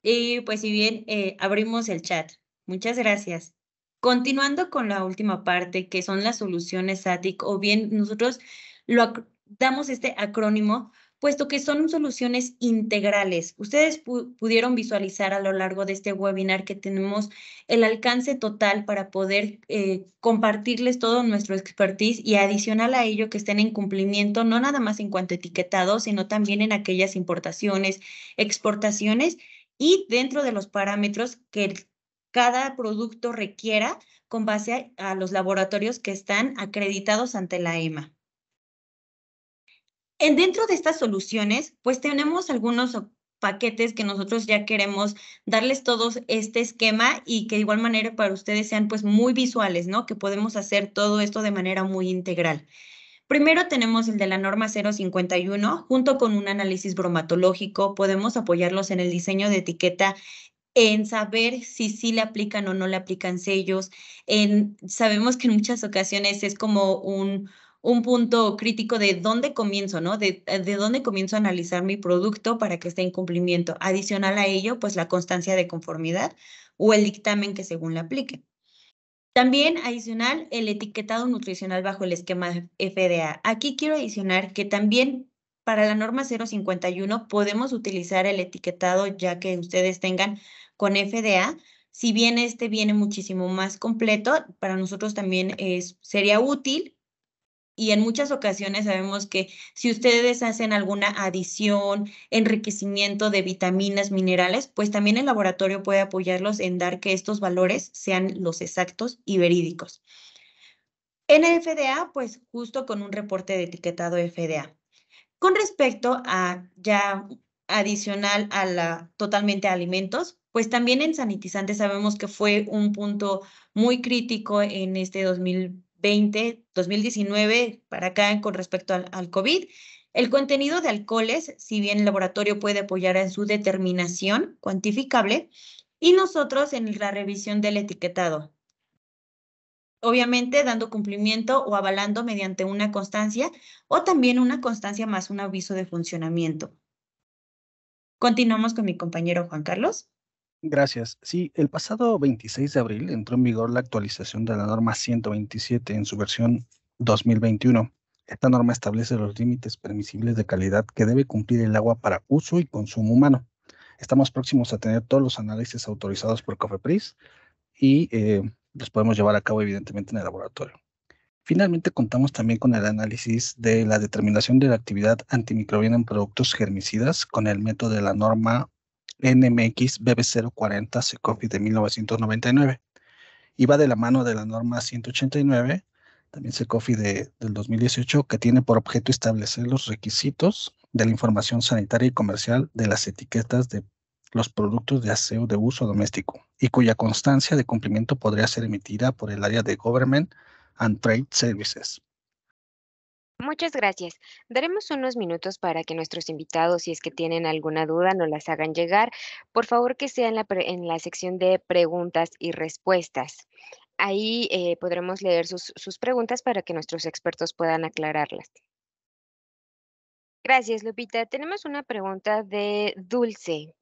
Y pues si bien eh, abrimos el chat. Muchas gracias. Continuando con la última parte, que son las soluciones SATIC, o bien nosotros lo damos este acrónimo, puesto que son soluciones integrales. Ustedes pudieron visualizar a lo largo de este webinar que tenemos el alcance total para poder eh, compartirles todo nuestro expertise y adicional a ello que estén en cumplimiento, no nada más en cuanto a etiquetado, sino también en aquellas importaciones, exportaciones y dentro de los parámetros que cada producto requiera con base a, los laboratorios que están acreditados ante la EMA. En, dentro de estas soluciones, pues tenemos algunos paquetes que nosotros ya queremos darles todos este esquema y que de igual manera para ustedes sean pues muy visuales, ¿no? Que podemos hacer todo esto de manera muy integral. Primero tenemos el de la norma 051, junto con un análisis bromatológico, podemos apoyarlos en el diseño de etiqueta en saber si sí le aplican o no le aplican sellos. En, sabemos que en muchas ocasiones es como un, un punto crítico de dónde comienzo, ¿no? De, eh, de, dónde comienzo a analizar mi producto para que esté en cumplimiento. Adicional a ello, pues la constancia de conformidad o el dictamen que según le aplique. También adicional, el etiquetado nutricional bajo el esquema FDA. Aquí quiero adicionar que también para la norma 051 podemos utilizar el etiquetado ya que ustedes tengan con FDA. Si bien este viene muchísimo más completo, para nosotros también es, sería útil y en muchas ocasiones sabemos que si ustedes hacen alguna adición, enriquecimiento de vitaminas, minerales, pues también el laboratorio puede apoyarlos en dar que estos valores sean los exactos y verídicos. En FDA, pues justo con un reporte de etiquetado FDA. Con respecto a ya adicional a la totalmente alimentos, pues también en sanitizantes sabemos que fue un punto muy crítico en este 2020, 2019 para acá con respecto al COVID. El contenido de alcoholes, si bien el laboratorio puede apoyar en su determinación cuantificable, y nosotros en la revisión del etiquetado, obviamente dando cumplimiento o avalando mediante una constancia o también una constancia más un aviso de funcionamiento. Continuamos con mi compañero Juan Carlos. Gracias. Sí, el pasado 26 de abril entró en vigor la actualización de la norma 127 en su versión 2021. Esta norma establece los límites permisibles de calidad que debe cumplir el agua para uso y consumo humano. Estamos próximos a tener todos los análisis autorizados por COFEPRIS y eh, los podemos llevar a cabo evidentemente en el laboratorio. Finalmente, contamos también con el análisis de la determinación de la actividad antimicrobiana en productos germicidas con el método de la norma NMX BB040 SECOFI de 1999 y va de la mano de la norma 189, también SECOFI de, del 2018, que tiene por objeto establecer los requisitos de la información sanitaria y comercial de las etiquetas de los productos de aseo de uso doméstico y cuya constancia de cumplimiento podría ser emitida por el área de Government and Trade Services. Muchas gracias. Daremos unos minutos para que nuestros invitados, si es que tienen alguna duda, nos las hagan llegar. Por favor, que sea en la, sección de preguntas y respuestas. Ahí eh, podremos leer sus preguntas para que nuestros expertos puedan aclararlas. Gracias, Lupita. Tenemos una pregunta de Dulce.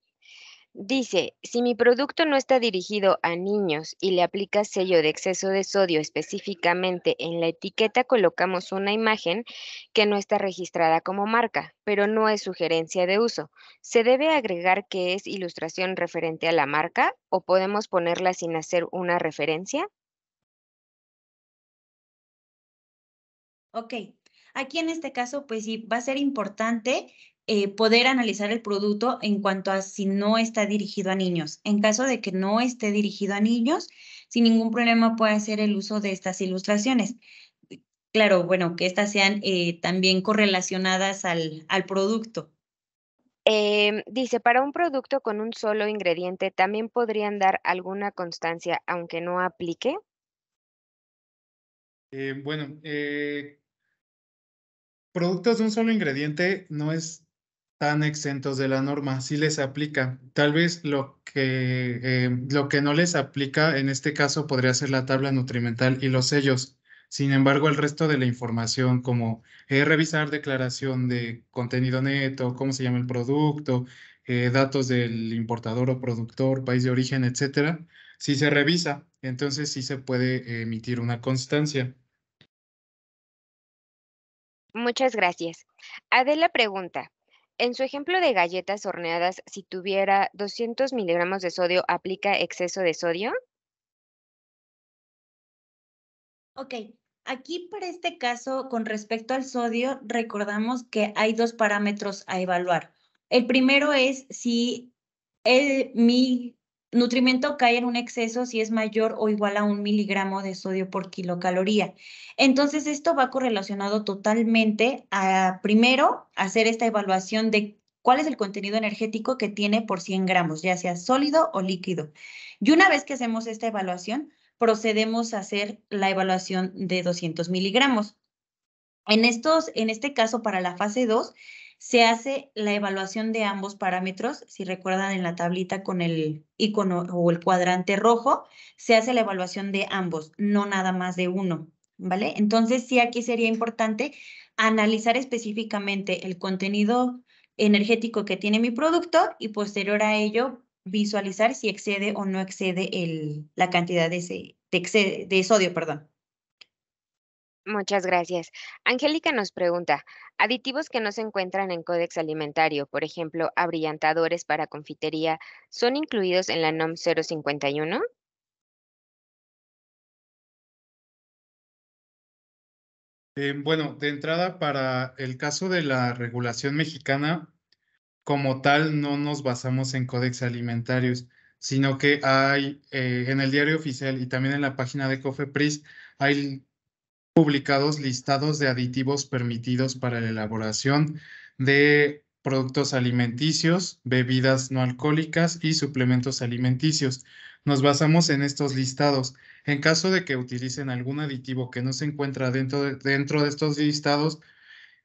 Dice, si mi producto no está dirigido a niños y le aplica sello de exceso de sodio específicamente en la etiqueta, colocamos una imagen que no está registrada como marca, pero no es sugerencia de uso. ¿Se debe agregar que es ilustración referente a la marca o podemos ponerla sin hacer una referencia? Ok, aquí en este caso, pues sí, va a ser importante eh, poder analizar el producto en cuanto a si no está dirigido a niños. En caso de que no esté dirigido a niños, sin ningún problema puede hacer el uso de estas ilustraciones. Claro, bueno, que estas sean eh, también correlacionadas al, al producto. Em, dice, para un producto con un solo ingrediente, ¿también podrían dar alguna constancia aunque no aplique? Eh, bueno, productos de un solo ingrediente no es tan exentos de la norma, sí les aplica. Tal vez lo que, eh, lo que no les aplica en este caso podría ser la tabla nutrimental y los sellos. Sin embargo, el resto de la información, como eh, revisar declaración de contenido neto, cómo se llama el producto, eh, datos del importador o productor, país de origen, etcétera, si se revisa, entonces sí se puede emitir una constancia. Muchas gracias. Adela pregunta, en su ejemplo de galletas horneadas, si tuviera 200 miligramos de sodio, ¿aplica exceso de sodio? Ok, aquí para este caso, con respecto al sodio, recordamos que hay dos parámetros a evaluar. El primero es si el, mi nutrimento cae en un exceso si es mayor o igual a un miligramo de sodio por kilocaloría. Entonces, esto va correlacionado totalmente a, primero, hacer esta evaluación de cuál es el contenido energético que tiene por 100 gramos, ya sea sólido o líquido. Y una vez que hacemos esta evaluación, procedemos a hacer la evaluación de 200 miligramos. En, estos, en este caso, para la fase 2, se hace la evaluación de ambos parámetros. Si recuerdan en la tablita con el icono o el cuadrante rojo, se hace la evaluación de ambos, no nada más de uno. ¿Vale? Entonces, sí, aquí sería importante analizar específicamente el contenido energético que tiene mi producto y posterior a ello visualizar si excede o no excede la cantidad de, de sodio. Perdón. Muchas gracias. Angélica nos pregunta, aditivos que no se encuentran en códex alimentario, por ejemplo, abrillantadores para confitería, ¿son incluidos en la NOM 051? Eh, bueno, de entrada, para el caso de la regulación mexicana, como tal, no nos basamos en códex alimentarios, sino que hay eh, en el diario oficial y también en la página de COFEPRIS, hay publicados listados de aditivos permitidos para la elaboración de productos alimenticios, bebidas no alcohólicas y suplementos alimenticios. Nos basamos en estos listados. En caso de que utilicen algún aditivo que no se encuentra dentro de, estos listados,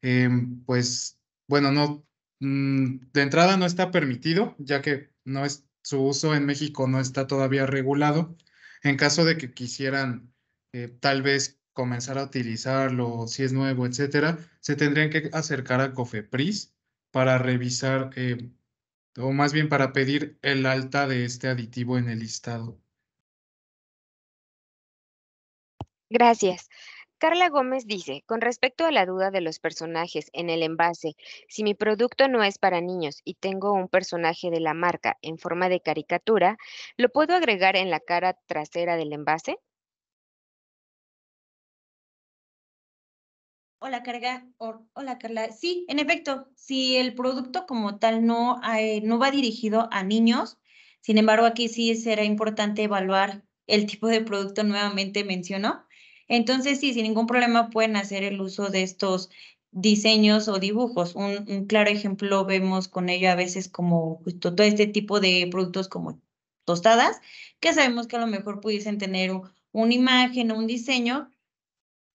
em, pues bueno, no, mm, de entrada no está permitido, ya que no es, su uso en México no está todavía regulado. En caso de que quisieran eh, tal vez comenzar a utilizarlo, si es nuevo, etcétera, se tendrían que acercar a COFEPRIS para revisar, eh, o más bien para pedir el alta de este aditivo en el listado. Gracias. Carla Gómez dice, con respecto a la duda de los personajes en el envase, si mi producto no es para niños y tengo un personaje de la marca en forma de caricatura, ¿lo puedo agregar en la cara trasera del envase? Hola, Carga. Hola, Carla. Sí, en efecto, si el producto como tal no, eh, no va dirigido a niños, sin embargo, aquí sí será importante evaluar el tipo de producto nuevamente mencionó. Entonces, sí, sin ningún problema pueden hacer el uso de estos diseños o dibujos. Un, claro ejemplo vemos con ello a veces como justo pues, todo este tipo de productos como tostadas, que sabemos que a lo mejor pudiesen tener una imagen o un diseño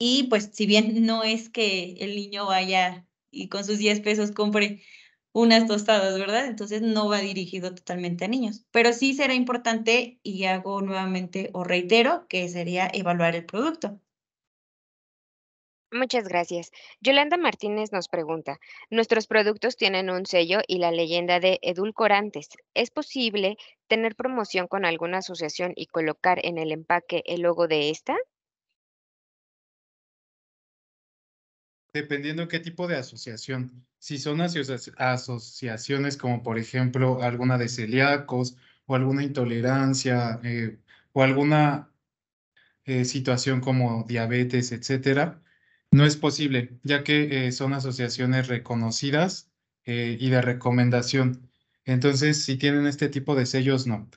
y pues si bien no es que el niño vaya y con sus 10 pesos compre unas tostadas, ¿verdad? Entonces no va dirigido totalmente a niños, pero sí será importante y hago nuevamente o reitero que sería evaluar el producto. Muchas gracias. Yolanda Martínez nos pregunta, nuestros productos tienen un sello y la leyenda de edulcorantes. ¿Es posible tener promoción con alguna asociación y colocar en el empaque el logo de esta? dependiendo qué tipo de asociación. Si son asociaciones como, por ejemplo, alguna de celíacos o alguna intolerancia eh, o alguna eh, situación como diabetes, etcétera, no es posible, ya que eh, son asociaciones reconocidas y de recomendación. Entonces, si tienen este tipo de sellos, no.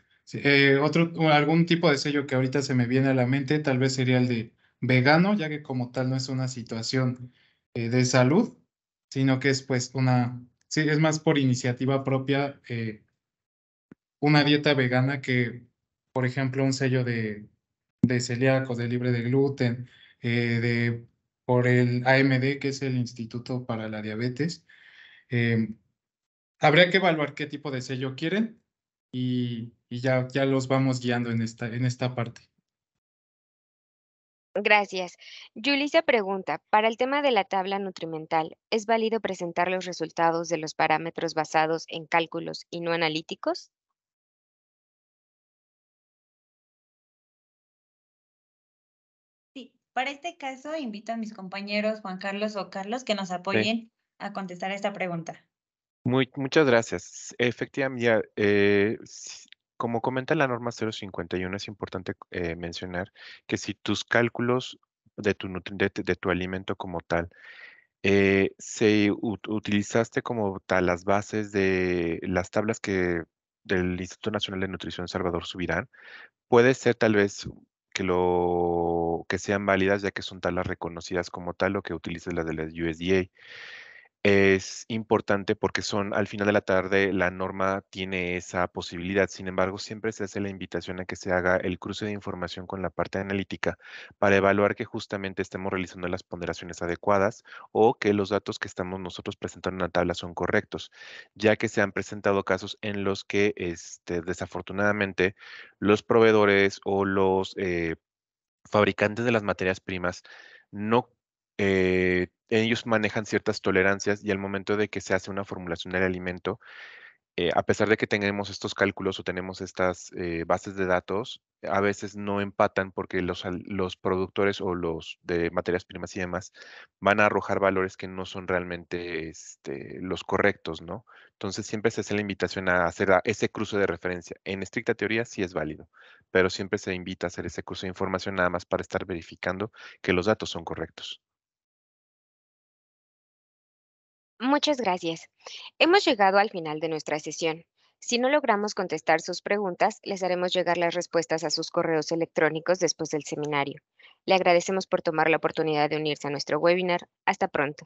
otro, algún tipo de sello que ahorita se me viene a la mente, tal vez sería el de vegano, ya que como tal no es una situación eh, de salud, sino que es pues una, sí, es más por iniciativa propia eh, una dieta vegana que, por ejemplo, un sello de, de celíacos, de libre de gluten, eh, de, por el AMD, que es el Instituto para la Diabetes. habría que evaluar qué tipo de sello quieren y, y ya, ya los vamos guiando en esta, en esta parte. Gracias. Yulisa pregunta, para el tema de la tabla nutrimental, ¿es válido presentar los resultados de los parámetros basados en cálculos y no analíticos? Sí, para este caso invito a mis compañeros Juan Carlos o Carlos que nos apoyen a contestar esta pregunta. Muy, muchas gracias. Efectivamente, eh, como comenta la norma 051, es importante eh, mencionar que si tus cálculos de tu, de tu alimento como tal eh, se utilizaste como tal las bases de las tablas que del Instituto Nacional de Nutrición Salvador subirán, puede ser tal vez que lo que sean válidas ya que son tablas reconocidas como tal o que utilices las de la USDA es importante porque son al final de la tarde la norma tiene esa posibilidad. Sin embargo, siempre se hace la invitación a que se haga el cruce de información con la parte analítica para evaluar que justamente estemos realizando las ponderaciones adecuadas o que los datos que estamos nosotros presentando en la tabla son correctos, ya que se han presentado casos en los que este, desafortunadamente los proveedores o los eh, fabricantes de las materias primas no eh, ellos manejan ciertas tolerancias y al momento de que se hace una formulación del alimento, eh, a pesar de que tenemos estos cálculos o tenemos estas eh, bases de datos, a veces no empatan porque los, productores o los de materias primas y demás van a arrojar valores que no son realmente este, los correctos, ¿no? Entonces siempre se hace la invitación a hacer ese cruce de referencia. En estricta teoría sí es válido, pero siempre se invita a hacer ese cruce de información nada más para estar verificando que los datos son correctos. Muchas gracias. Hemos llegado al final de nuestra sesión. Si no logramos contestar sus preguntas, les haremos llegar las respuestas a sus correos electrónicos después del seminario. Le agradecemos por tomar la oportunidad de unirse a nuestro webinar. Hasta pronto.